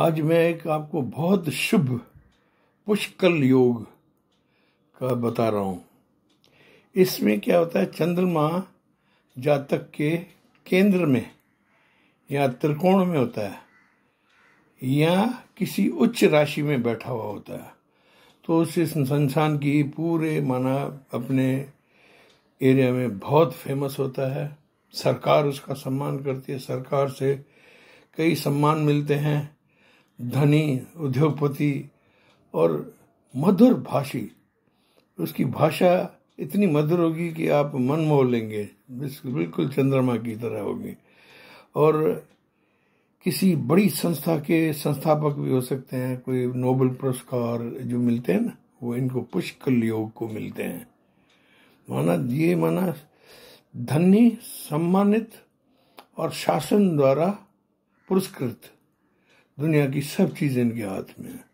आज मैं एक आपको बहुत शुभ पुष्कल योग का बता रहा हूँ इसमें क्या होता है चंद्रमा जातक के केंद्र में या त्रिकोण में होता है या किसी उच्च राशि में बैठा हुआ होता है तो उस संसान की पूरे माना अपने एरिया में बहुत फेमस होता है सरकार उसका सम्मान करती है सरकार से कई सम्मान मिलते हैं धनी उद्योगपति और मधुर भाषी उसकी भाषा इतनी मधुर होगी कि आप मन मोह लेंगे बिल्कुल चंद्रमा की तरह होगी और किसी बड़ी संस्था के संस्थापक भी हो सकते हैं कोई नोबल पुरस्कार जो मिलते हैं ना वो इनको पुष्कल योग को मिलते हैं माना ये माना धनी सम्मानित और शासन द्वारा पुरस्कृत दुनिया की सब चीजें इनके हाथ में हैं